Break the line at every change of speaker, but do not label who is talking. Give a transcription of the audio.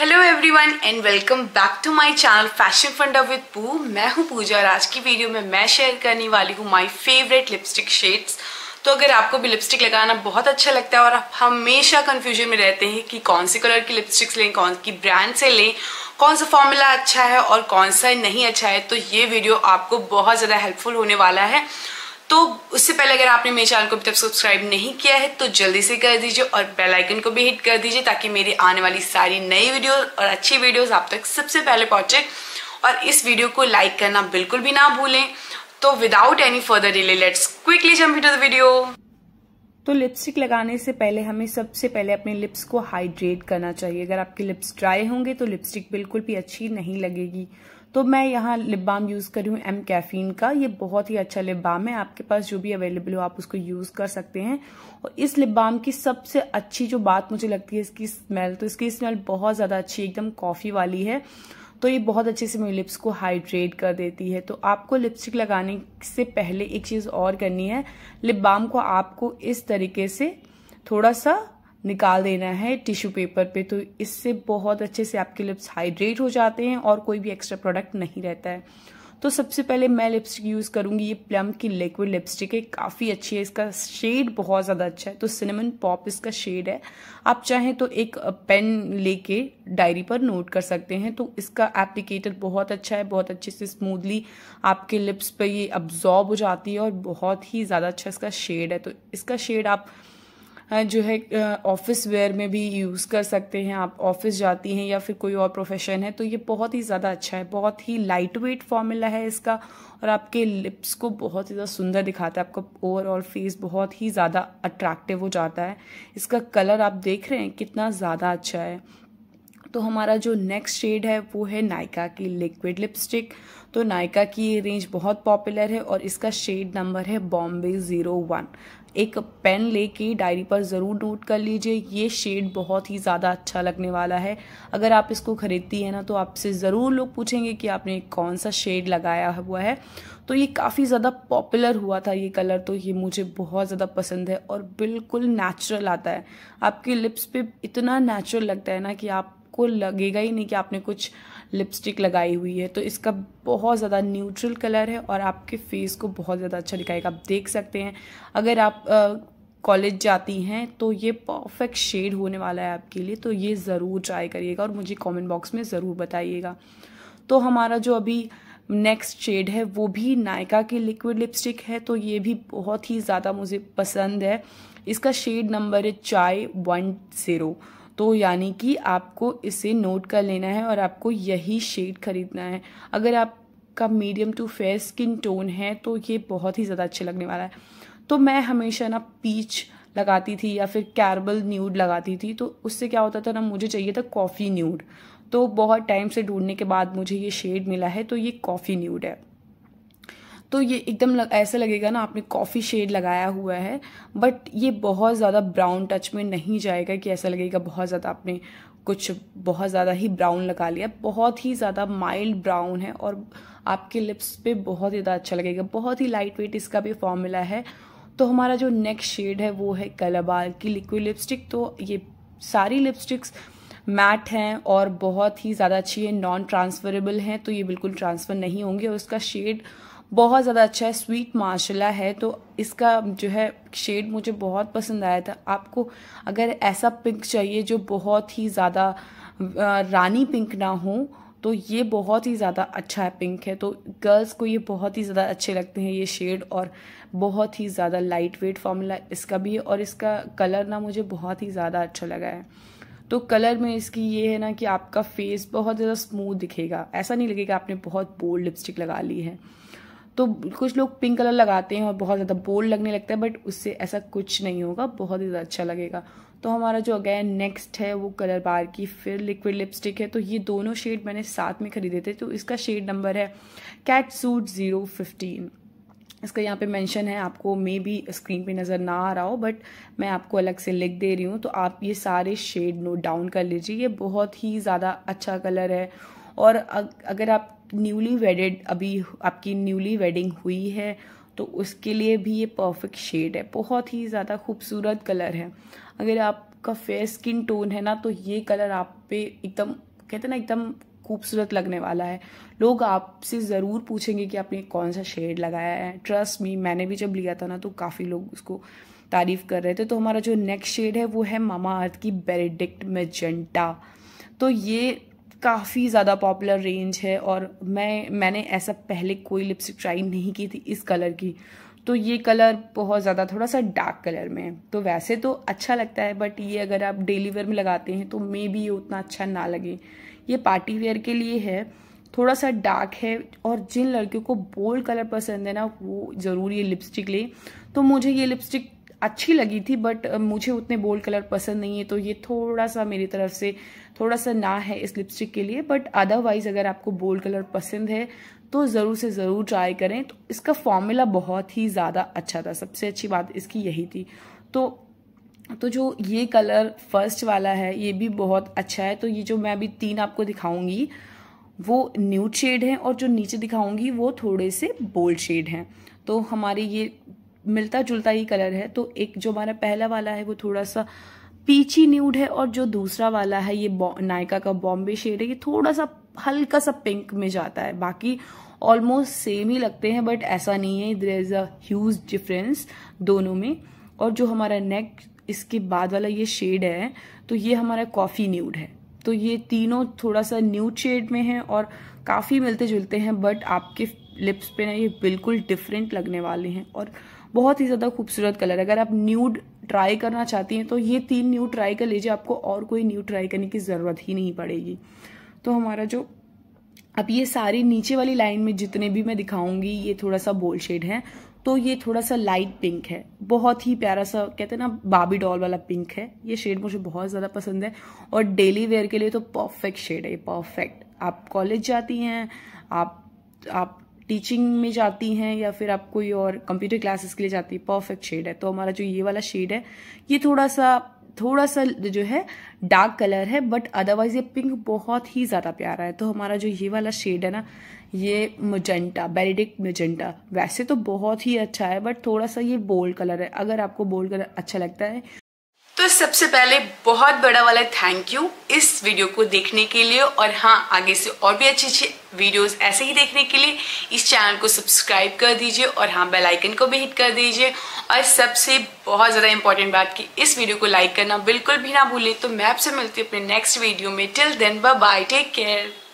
hello everyone and welcome back to my channel fashion funda with Poo मैं हूं पूजा और आज की वीडियो में मैं शेयर करने वाली हूं माय फेवरेट लिपस्टिक शेड्स तो अगर आपको भी लिपस्टिक लगाना बहुत अच्छा लगता है और आप हमेशा कन्फ्यूजन में रहते हैं कि कौन से कलर की लिपस्टिक्स लें कौन की ब्रांड से लें कौन सा फॉर्मूला अच्छा है और कौन सा नहीं अच्छा है तो ये वीडियो आपको बहुत ज़्यादा हेल्पफुल होने वाला है तो उससे पहले अगर आपने मेरे चैनल को अभी तक सब्सक्राइब नहीं किया है तो जल्दी से कर दीजिए और बेल आइकन को भी हिट कर दीजिए ताकि मेरी आने वाली सारी नई वीडियो और अच्छी वीडियोस आप तक सबसे पहले पहुंचे और इस वीडियो को लाइक करना बिल्कुल भी ना भूलें तो without any further delay let's quickly jump to the video तो लिपस्टिक लगाने से पहले हमें सबसे पहले अपने लिप्स को हाइड्रेट करना चाहिए अगर आपके लिप्स ड्राई होंगे तो लिपस्टिक बिल्कुल भी अच्छी नहीं लगेगी तो मैं यहाँ लिप बाम यूज़ रही हूँ एम कैफीन का ये बहुत ही अच्छा लिप बाम है आपके पास जो भी अवेलेबल हो आप उसको यूज़ कर सकते हैं और इस लिप बाम की सबसे अच्छी जो बात मुझे लगती है इसकी स्मेल तो इसकी स्मेल बहुत ज़्यादा अच्छी एकदम कॉफ़ी वाली है तो ये बहुत अच्छे से मेरी लिप्स को हाइड्रेट कर देती है तो आपको लिपस्टिक लगाने से पहले एक चीज़ और करनी है लिप बाम को आपको इस तरीके से थोड़ा सा निकाल देना है टिश्यू पेपर पे तो इससे बहुत अच्छे से आपके लिप्स हाइड्रेट हो जाते हैं और कोई भी एक्स्ट्रा प्रोडक्ट नहीं रहता है तो सबसे पहले मैं लिपस्टिक यूज़ करूंगी ये प्लम की लिक्विड लिपस्टिक है काफ़ी अच्छी है इसका शेड बहुत ज़्यादा अच्छा है तो सिनेमन पॉप इसका शेड है आप चाहें तो एक पेन लेके डायरी पर नोट कर सकते हैं तो इसका एप्लीकेटर बहुत अच्छा है बहुत अच्छे से स्मूथली आपके लिप्स पर ये अब्जॉर्ब हो जाती है और बहुत ही ज़्यादा अच्छा इसका शेड है तो इसका शेड आप जो है ऑफिस वेयर में भी यूज़ कर सकते हैं आप ऑफिस जाती हैं या फिर कोई और प्रोफेशन है तो ये बहुत ही ज़्यादा अच्छा है बहुत ही लाइट वेट फॉर्मूला है इसका और आपके लिप्स को बहुत ही ज़्यादा सुंदर दिखाता है आपका ओवरऑल फेस बहुत ही ज़्यादा अट्रैक्टिव हो जाता है इसका कलर आप देख रहे हैं कितना ज़्यादा अच्छा है तो हमारा जो नेक्स्ट शेड है वो है नायका की लिक्विड लिपस्टिक तो नायका की ये रेंज बहुत पॉपुलर है और इसका शेड नंबर है बॉम्बे ज़ीरो वन एक पेन लेके डायरी पर ज़रूर नोट कर लीजिए ये शेड बहुत ही ज़्यादा अच्छा लगने वाला है अगर आप इसको ख़रीदती है ना तो आपसे ज़रूर लोग पूछेंगे कि आपने कौन सा शेड लगाया हुआ है तो ये काफ़ी ज़्यादा पॉपुलर हुआ था ये कलर तो ये मुझे बहुत ज़्यादा पसंद है और बिल्कुल नेचुरल आता है आपके लिप्स पे इतना नेचुरल लगता है ना कि आप आपको लगेगा ही नहीं कि आपने कुछ लिपस्टिक लगाई हुई है तो इसका बहुत ज़्यादा न्यूट्रल कलर है और आपके फेस को बहुत ज़्यादा अच्छा दिखाएगा आप देख सकते हैं अगर आप कॉलेज जाती हैं तो ये परफेक्ट शेड होने वाला है आपके लिए तो ये ज़रूर ट्राई करिएगा और मुझे कॉमेंट बॉक्स में ज़रूर बताइएगा तो हमारा जो अभी नेक्स्ट शेड है वो भी नायका की लिक्विड लिपस्टिक है तो ये भी बहुत ही ज़्यादा मुझे पसंद है इसका शेड नंबर है चाय वन ज़ीरो तो यानी कि आपको इसे नोट कर लेना है और आपको यही शेड ख़रीदना है अगर आपका medium to fair skin tone है तो ये बहुत ही ज़्यादा अच्छे लगने वाला है तो मैं हमेशा ना पीच लगाती थी या फिर कैरबल न्यूड लगाती थी तो उससे क्या होता था ना मुझे चाहिए था कॉफ़ी न्यूड तो बहुत टाइम से ढूंढने के बाद मुझे ये शेड मिला है तो ये कॉफ़ी न्यूड है तो ये एकदम लग, ऐसा लगेगा ना आपने कॉफ़ी शेड लगाया हुआ है बट ये बहुत ज़्यादा ब्राउन टच में नहीं जाएगा कि ऐसा लगेगा बहुत ज़्यादा आपने कुछ बहुत ज़्यादा ही ब्राउन लगा लिया बहुत ही ज़्यादा माइल्ड ब्राउन है और आपके लिप्स पे बहुत ज़्यादा अच्छा लगेगा बहुत ही लाइट वेट इसका भी फॉर्मूला है तो हमारा जो नेक्स्ट शेड है वो है कलाबार की लिक्विड लिपस्टिक तो ये सारी लिपस्टिक्स मैट हैं और बहुत ही ज़्यादा अच्छी है नॉन ट्रांसफरेबल हैं तो ये बिल्कुल ट्रांसफ़र नहीं होंगे और उसका शेड बहुत ज़्यादा अच्छा है स्वीट मार्शला है तो इसका जो है शेड मुझे बहुत पसंद आया था आपको अगर ऐसा पिंक चाहिए जो बहुत ही ज़्यादा रानी पिंक ना हो तो ये बहुत ही ज़्यादा अच्छा है पिंक है तो गर्ल्स को ये बहुत ही ज़्यादा अच्छे लगते हैं ये शेड और बहुत ही ज़्यादा लाइट वेट फार्मूला इसका भी है और इसका कलर ना मुझे बहुत ही ज़्यादा अच्छा लगा है तो कलर में इसकी ये है ना कि आपका फेस बहुत ज़्यादा स्मूथ दिखेगा ऐसा नहीं लगेगा आपने बहुत बोल्ड लिपस्टिक लगा ली है तो कुछ लोग पिंक कलर लगाते हैं और बहुत ज़्यादा बोल्ड लगने लगता है बट उससे ऐसा कुछ नहीं होगा बहुत ही ज़्यादा अच्छा लगेगा तो हमारा जो अगैन नेक्स्ट है वो कलर बार की फिर लिक्विड लिपस्टिक है तो ये दोनों शेड मैंने साथ में खरीदे थे तो इसका शेड नंबर है कैट सूट ज़ीरो फिफ्टीन इसका यहाँ पे मेंशन है आपको मे बी स्क्रीन पे नज़र ना आ रहा हो बट मैं आपको अलग से लिख दे रही हूँ तो आप ये सारे शेड नोट डाउन कर लीजिए ये बहुत ही ज़्यादा अच्छा कलर है और अगर आप न्यूली वेडेड अभी आपकी न्यूली वेडिंग हुई है तो उसके लिए भी ये परफेक्ट शेड है बहुत ही ज़्यादा खूबसूरत कलर है अगर आपका फेयर स्किन टोन है ना तो ये कलर आप पे एकदम कहते ना एकदम खूबसूरत लगने वाला है लोग आपसे ज़रूर पूछेंगे कि आपने कौन सा शेड लगाया है ट्रस्ट मी मैंने भी जब लिया था ना तो काफ़ी लोग उसको तारीफ़ कर रहे थे तो हमारा जो नेक्स्ट शेड है वो है मामा अर्थ की बेरेडिक्ट मेजेंटा तो ये काफ़ी ज़्यादा पॉपुलर रेंज है और मैं मैंने ऐसा पहले कोई लिपस्टिक ट्राई नहीं की थी इस कलर की तो ये कलर बहुत ज़्यादा थोड़ा सा डार्क कलर में है तो वैसे तो अच्छा लगता है बट ये अगर आप डेली वेयर में लगाते हैं तो मे भी ये उतना अच्छा ना लगे ये पार्टी वेयर के लिए है थोड़ा सा डार्क है और जिन लड़कियों को बोल्ड कलर पसंद है ना वो ज़रूर ये लिपस्टिक ले तो मुझे ये लिपस्टिक अच्छी लगी थी बट मुझे उतने बोल्ड कलर पसंद नहीं है तो ये थोड़ा सा मेरी तरफ से थोड़ा सा ना है इस लिपस्टिक के लिए बट अदरवाइज अगर आपको बोल्ड कलर पसंद है तो ज़रूर से ज़रूर ट्राई करें तो इसका फॉर्मूला बहुत ही ज़्यादा अच्छा था सबसे अच्छी बात इसकी यही थी तो तो जो ये कलर फर्स्ट वाला है ये भी बहुत अच्छा है तो ये जो मैं अभी तीन आपको दिखाऊंगी वो न्यूड शेड हैं और जो नीचे दिखाऊंगी वो थोड़े से बोल्ड शेड हैं तो हमारे ये मिलता जुलता ही कलर है तो एक जो हमारा पहला वाला है वो थोड़ा सा पीची न्यूड है और जो दूसरा वाला है ये नायका का बॉम्बे शेड है ये थोड़ा सा हल्का सा पिंक में जाता है बाकी ऑलमोस्ट सेम ही लगते हैं बट ऐसा नहीं है देर इज अज डिफरेंस दोनों में और जो हमारा नेक इसके बाद वाला ये शेड है तो ये हमारा कॉफ़ी न्यूड है तो ये तीनों थोड़ा सा न्यूड शेड में है और काफ़ी मिलते जुलते हैं बट आपके लिप्स पे ना ये बिल्कुल डिफरेंट लगने वाले हैं और बहुत ही ज़्यादा खूबसूरत कलर है अगर आप न्यूड ट्राई करना चाहती हैं तो ये तीन न्यू ट्राई कर लीजिए आपको और कोई न्यू ट्राई करने की ज़रूरत ही नहीं पड़ेगी तो हमारा जो अब ये सारी नीचे वाली लाइन में जितने भी मैं दिखाऊंगी ये थोड़ा सा बोल शेड है तो ये थोड़ा सा लाइट पिंक है बहुत ही प्यारा सा कहते हैं ना बाबी डॉल वाला पिंक है ये शेड मुझे बहुत ज़्यादा पसंद है और डेली वेयर के लिए तो परफेक्ट शेड है ये परफेक्ट आप कॉलेज जाती हैं आप आप टीचिंग में जाती हैं या फिर आप कोई और कंप्यूटर क्लासेस के लिए जाती है परफेक्ट शेड है तो हमारा जो ये वाला शेड है ये थोड़ा सा थोड़ा सा जो है डार्क कलर है बट अदरवाइज ये पिंक बहुत ही ज़्यादा प्यारा है तो हमारा जो ये वाला शेड है ना ये मजेंटा बेरिडिक मजेंटा वैसे तो बहुत ही अच्छा है बट थोड़ा सा ये बोल्ड कलर है अगर आपको बोल्ड कलर अच्छा लगता है तो सबसे पहले बहुत बड़ा वाला थैंक यू इस वीडियो को देखने के लिए और हाँ आगे से और भी अच्छी अच्छी वीडियोस ऐसे ही देखने के लिए इस चैनल को सब्सक्राइब कर दीजिए और हाँ बेल आइकन को भी हिट कर दीजिए और सबसे बहुत ज़्यादा इंपॉर्टेंट बात कि इस वीडियो को लाइक करना बिल्कुल भी ना भूलें तो मैं आपसे मिलती हूँ अपने नेक्स्ट वीडियो में till then bye take care